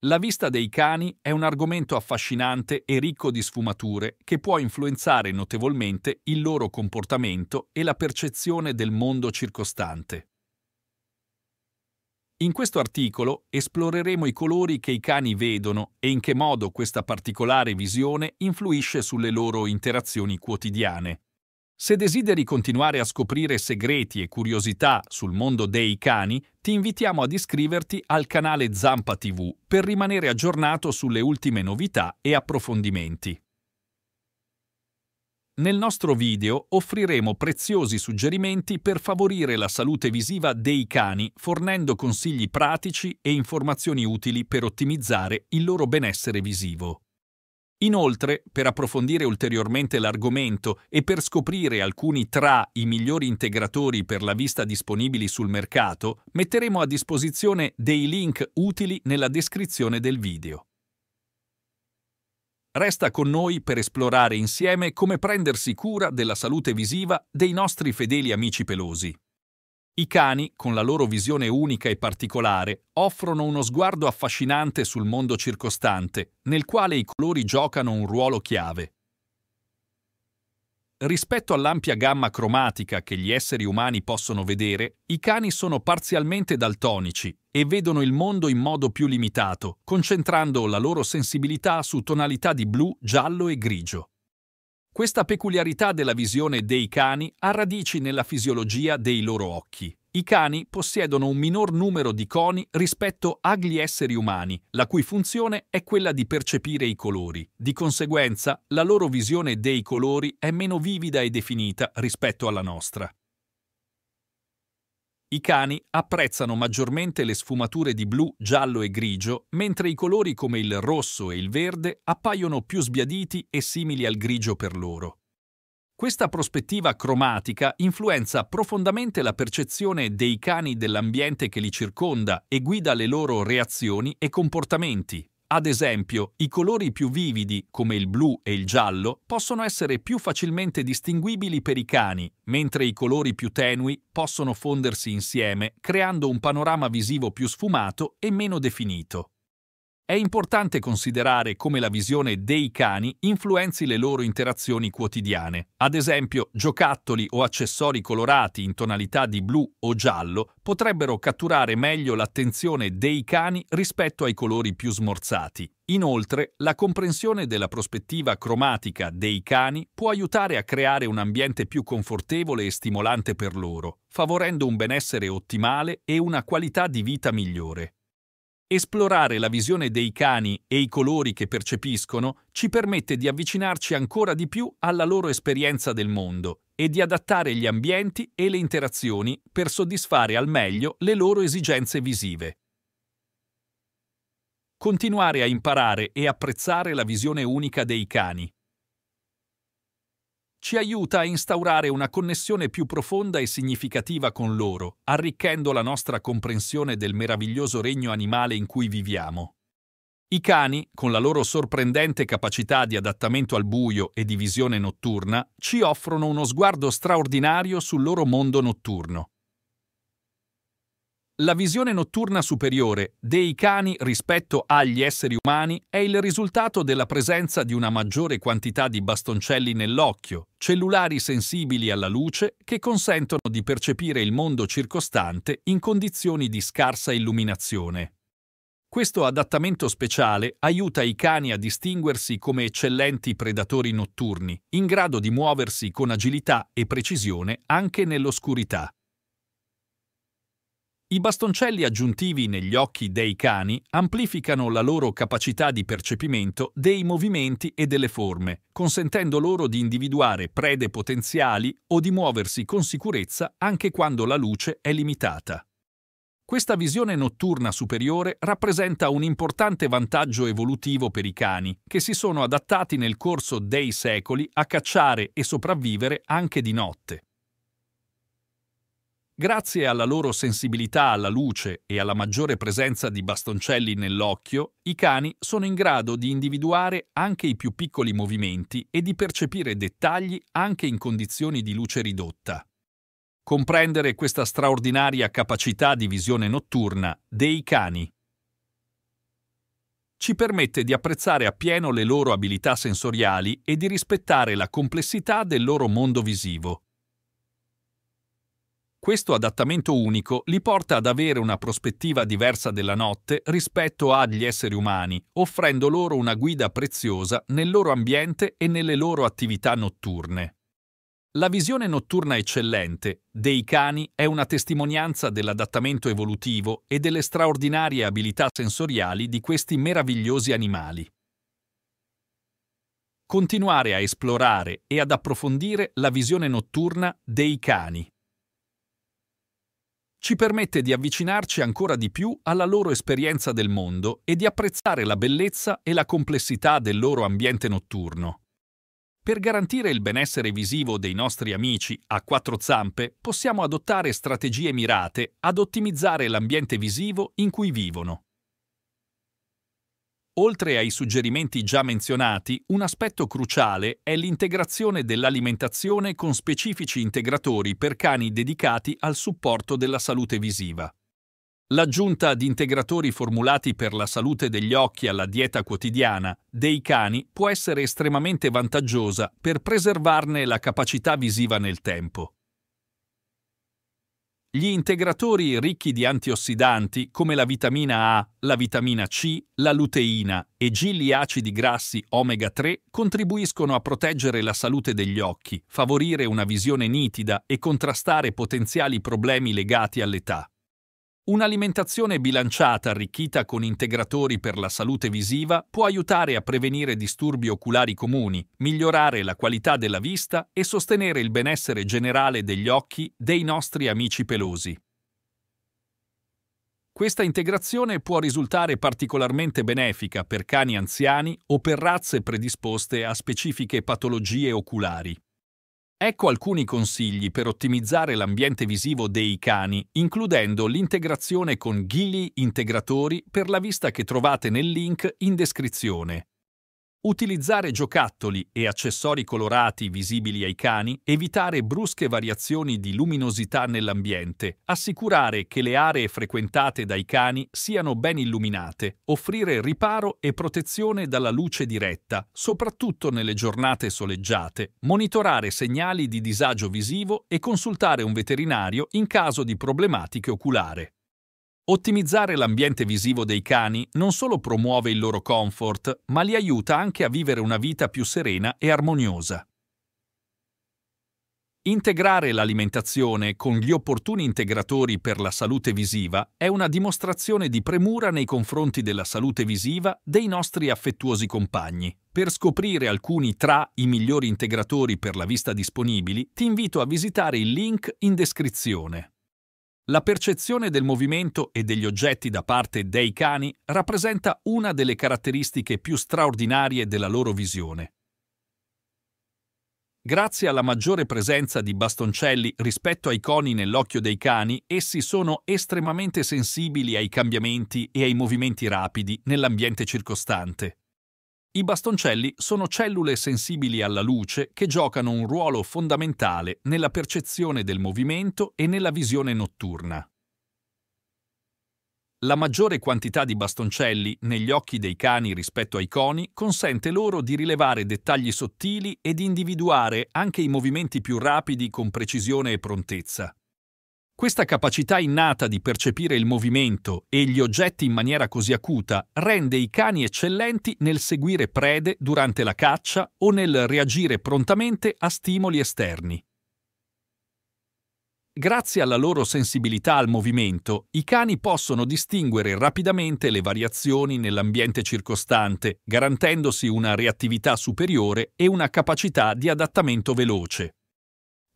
La vista dei cani è un argomento affascinante e ricco di sfumature che può influenzare notevolmente il loro comportamento e la percezione del mondo circostante. In questo articolo esploreremo i colori che i cani vedono e in che modo questa particolare visione influisce sulle loro interazioni quotidiane, se desideri continuare a scoprire segreti e curiosità sul mondo dei cani, ti invitiamo ad iscriverti al canale Zampa TV per rimanere aggiornato sulle ultime novità e approfondimenti. Nel nostro video offriremo preziosi suggerimenti per favorire la salute visiva dei cani, fornendo consigli pratici e informazioni utili per ottimizzare il loro benessere visivo. Inoltre, per approfondire ulteriormente l'argomento e per scoprire alcuni tra i migliori integratori per la vista disponibili sul mercato, metteremo a disposizione dei link utili nella descrizione del video. Resta con noi per esplorare insieme come prendersi cura della salute visiva dei nostri fedeli amici pelosi. I cani, con la loro visione unica e particolare, offrono uno sguardo affascinante sul mondo circostante, nel quale i colori giocano un ruolo chiave. Rispetto all'ampia gamma cromatica che gli esseri umani possono vedere, i cani sono parzialmente daltonici e vedono il mondo in modo più limitato, concentrando la loro sensibilità su tonalità di blu, giallo e grigio. Questa peculiarità della visione dei cani ha radici nella fisiologia dei loro occhi. I cani possiedono un minor numero di coni rispetto agli esseri umani, la cui funzione è quella di percepire i colori. Di conseguenza, la loro visione dei colori è meno vivida e definita rispetto alla nostra. I cani apprezzano maggiormente le sfumature di blu, giallo e grigio, mentre i colori come il rosso e il verde appaiono più sbiaditi e simili al grigio per loro. Questa prospettiva cromatica influenza profondamente la percezione dei cani dell'ambiente che li circonda e guida le loro reazioni e comportamenti. Ad esempio, i colori più vividi, come il blu e il giallo, possono essere più facilmente distinguibili per i cani, mentre i colori più tenui possono fondersi insieme, creando un panorama visivo più sfumato e meno definito. È importante considerare come la visione dei cani influenzi le loro interazioni quotidiane. Ad esempio, giocattoli o accessori colorati in tonalità di blu o giallo potrebbero catturare meglio l'attenzione dei cani rispetto ai colori più smorzati. Inoltre, la comprensione della prospettiva cromatica dei cani può aiutare a creare un ambiente più confortevole e stimolante per loro, favorendo un benessere ottimale e una qualità di vita migliore. Esplorare la visione dei cani e i colori che percepiscono ci permette di avvicinarci ancora di più alla loro esperienza del mondo e di adattare gli ambienti e le interazioni per soddisfare al meglio le loro esigenze visive. Continuare a imparare e apprezzare la visione unica dei cani ci aiuta a instaurare una connessione più profonda e significativa con loro, arricchendo la nostra comprensione del meraviglioso regno animale in cui viviamo. I cani, con la loro sorprendente capacità di adattamento al buio e di visione notturna, ci offrono uno sguardo straordinario sul loro mondo notturno. La visione notturna superiore dei cani rispetto agli esseri umani è il risultato della presenza di una maggiore quantità di bastoncelli nell'occhio, cellulari sensibili alla luce che consentono di percepire il mondo circostante in condizioni di scarsa illuminazione. Questo adattamento speciale aiuta i cani a distinguersi come eccellenti predatori notturni, in grado di muoversi con agilità e precisione anche nell'oscurità. I bastoncelli aggiuntivi negli occhi dei cani amplificano la loro capacità di percepimento dei movimenti e delle forme, consentendo loro di individuare prede potenziali o di muoversi con sicurezza anche quando la luce è limitata. Questa visione notturna superiore rappresenta un importante vantaggio evolutivo per i cani, che si sono adattati nel corso dei secoli a cacciare e sopravvivere anche di notte. Grazie alla loro sensibilità alla luce e alla maggiore presenza di bastoncelli nell'occhio, i cani sono in grado di individuare anche i più piccoli movimenti e di percepire dettagli anche in condizioni di luce ridotta. Comprendere questa straordinaria capacità di visione notturna dei cani ci permette di apprezzare appieno le loro abilità sensoriali e di rispettare la complessità del loro mondo visivo. Questo adattamento unico li porta ad avere una prospettiva diversa della notte rispetto agli esseri umani, offrendo loro una guida preziosa nel loro ambiente e nelle loro attività notturne. La visione notturna eccellente dei cani è una testimonianza dell'adattamento evolutivo e delle straordinarie abilità sensoriali di questi meravigliosi animali continuare a esplorare e ad approfondire la visione notturna dei cani ci permette di avvicinarci ancora di più alla loro esperienza del mondo e di apprezzare la bellezza e la complessità del loro ambiente notturno. Per garantire il benessere visivo dei nostri amici a quattro zampe possiamo adottare strategie mirate ad ottimizzare l'ambiente visivo in cui vivono. Oltre ai suggerimenti già menzionati, un aspetto cruciale è l'integrazione dell'alimentazione con specifici integratori per cani dedicati al supporto della salute visiva. L'aggiunta di integratori formulati per la salute degli occhi alla dieta quotidiana dei cani può essere estremamente vantaggiosa per preservarne la capacità visiva nel tempo. Gli integratori ricchi di antiossidanti, come la vitamina A, la vitamina C, la luteina e gli acidi grassi omega 3, contribuiscono a proteggere la salute degli occhi, favorire una visione nitida e contrastare potenziali problemi legati all'età. Un'alimentazione bilanciata, arricchita con integratori per la salute visiva, può aiutare a prevenire disturbi oculari comuni, migliorare la qualità della vista e sostenere il benessere generale degli occhi dei nostri amici pelosi. Questa integrazione può risultare particolarmente benefica per cani anziani o per razze predisposte a specifiche patologie oculari. Ecco alcuni consigli per ottimizzare l'ambiente visivo dei cani, includendo l'integrazione con ghili integratori per la vista che trovate nel link in descrizione. Utilizzare giocattoli e accessori colorati visibili ai cani, evitare brusche variazioni di luminosità nell'ambiente, assicurare che le aree frequentate dai cani siano ben illuminate, offrire riparo e protezione dalla luce diretta, soprattutto nelle giornate soleggiate, monitorare segnali di disagio visivo e consultare un veterinario in caso di problematiche oculare. Ottimizzare l'ambiente visivo dei cani non solo promuove il loro comfort, ma li aiuta anche a vivere una vita più serena e armoniosa. Integrare l'alimentazione con gli opportuni integratori per la salute visiva è una dimostrazione di premura nei confronti della salute visiva dei nostri affettuosi compagni. Per scoprire alcuni tra i migliori integratori per la vista disponibili, ti invito a visitare il link in descrizione. La percezione del movimento e degli oggetti da parte dei cani rappresenta una delle caratteristiche più straordinarie della loro visione. Grazie alla maggiore presenza di bastoncelli rispetto ai coni nell'occhio dei cani, essi sono estremamente sensibili ai cambiamenti e ai movimenti rapidi nell'ambiente circostante. I bastoncelli sono cellule sensibili alla luce che giocano un ruolo fondamentale nella percezione del movimento e nella visione notturna. La maggiore quantità di bastoncelli negli occhi dei cani rispetto ai coni consente loro di rilevare dettagli sottili e di individuare anche i movimenti più rapidi con precisione e prontezza. Questa capacità innata di percepire il movimento e gli oggetti in maniera così acuta rende i cani eccellenti nel seguire prede durante la caccia o nel reagire prontamente a stimoli esterni. Grazie alla loro sensibilità al movimento, i cani possono distinguere rapidamente le variazioni nell'ambiente circostante, garantendosi una reattività superiore e una capacità di adattamento veloce.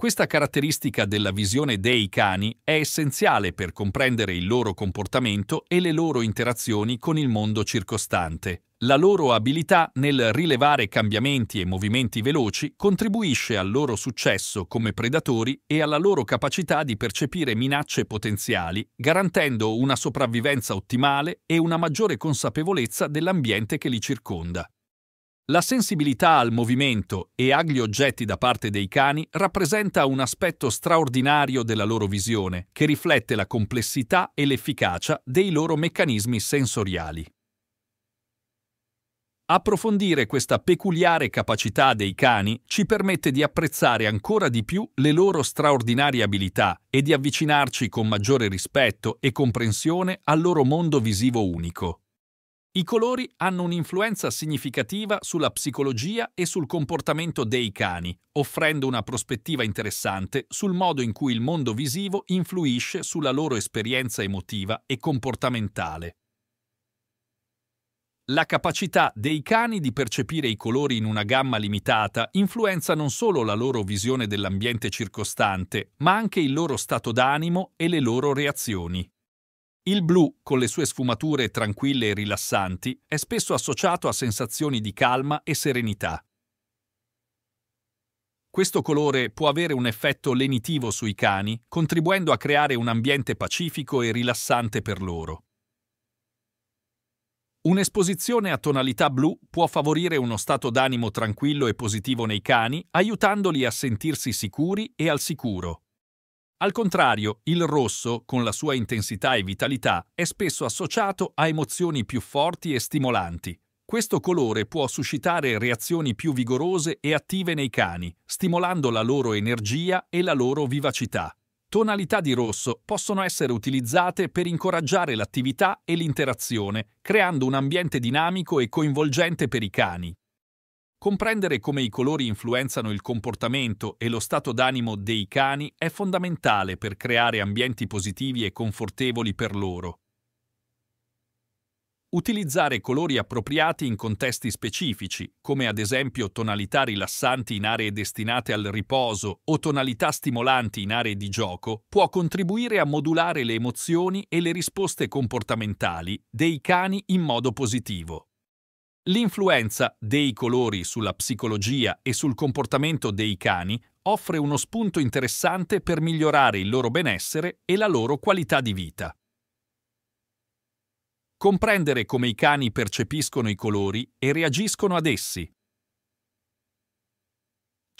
Questa caratteristica della visione dei cani è essenziale per comprendere il loro comportamento e le loro interazioni con il mondo circostante. La loro abilità nel rilevare cambiamenti e movimenti veloci contribuisce al loro successo come predatori e alla loro capacità di percepire minacce potenziali, garantendo una sopravvivenza ottimale e una maggiore consapevolezza dell'ambiente che li circonda. La sensibilità al movimento e agli oggetti da parte dei cani rappresenta un aspetto straordinario della loro visione, che riflette la complessità e l'efficacia dei loro meccanismi sensoriali. Approfondire questa peculiare capacità dei cani ci permette di apprezzare ancora di più le loro straordinarie abilità e di avvicinarci con maggiore rispetto e comprensione al loro mondo visivo unico. I colori hanno un'influenza significativa sulla psicologia e sul comportamento dei cani, offrendo una prospettiva interessante sul modo in cui il mondo visivo influisce sulla loro esperienza emotiva e comportamentale. La capacità dei cani di percepire i colori in una gamma limitata influenza non solo la loro visione dell'ambiente circostante, ma anche il loro stato d'animo e le loro reazioni. Il blu, con le sue sfumature tranquille e rilassanti, è spesso associato a sensazioni di calma e serenità. Questo colore può avere un effetto lenitivo sui cani, contribuendo a creare un ambiente pacifico e rilassante per loro. Un'esposizione a tonalità blu può favorire uno stato d'animo tranquillo e positivo nei cani, aiutandoli a sentirsi sicuri e al sicuro. Al contrario, il rosso, con la sua intensità e vitalità, è spesso associato a emozioni più forti e stimolanti. Questo colore può suscitare reazioni più vigorose e attive nei cani, stimolando la loro energia e la loro vivacità. Tonalità di rosso possono essere utilizzate per incoraggiare l'attività e l'interazione, creando un ambiente dinamico e coinvolgente per i cani, Comprendere come i colori influenzano il comportamento e lo stato d'animo dei cani è fondamentale per creare ambienti positivi e confortevoli per loro. Utilizzare colori appropriati in contesti specifici, come ad esempio tonalità rilassanti in aree destinate al riposo o tonalità stimolanti in aree di gioco, può contribuire a modulare le emozioni e le risposte comportamentali dei cani in modo positivo. L'influenza dei colori sulla psicologia e sul comportamento dei cani offre uno spunto interessante per migliorare il loro benessere e la loro qualità di vita. Comprendere come i cani percepiscono i colori e reagiscono ad essi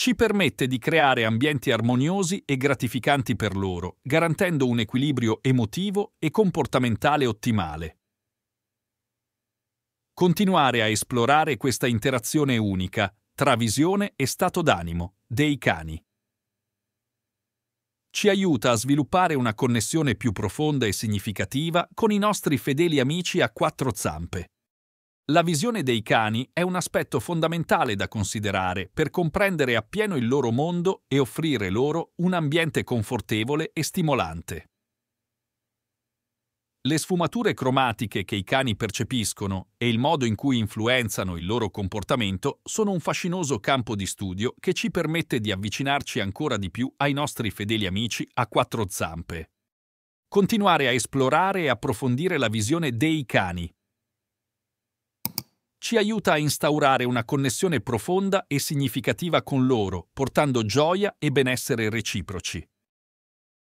ci permette di creare ambienti armoniosi e gratificanti per loro, garantendo un equilibrio emotivo e comportamentale ottimale continuare a esplorare questa interazione unica tra visione e stato d'animo dei cani. Ci aiuta a sviluppare una connessione più profonda e significativa con i nostri fedeli amici a quattro zampe. La visione dei cani è un aspetto fondamentale da considerare per comprendere appieno il loro mondo e offrire loro un ambiente confortevole e stimolante. Le sfumature cromatiche che i cani percepiscono e il modo in cui influenzano il loro comportamento sono un fascinoso campo di studio che ci permette di avvicinarci ancora di più ai nostri fedeli amici a quattro zampe. Continuare a esplorare e approfondire la visione dei cani ci aiuta a instaurare una connessione profonda e significativa con loro, portando gioia e benessere reciproci.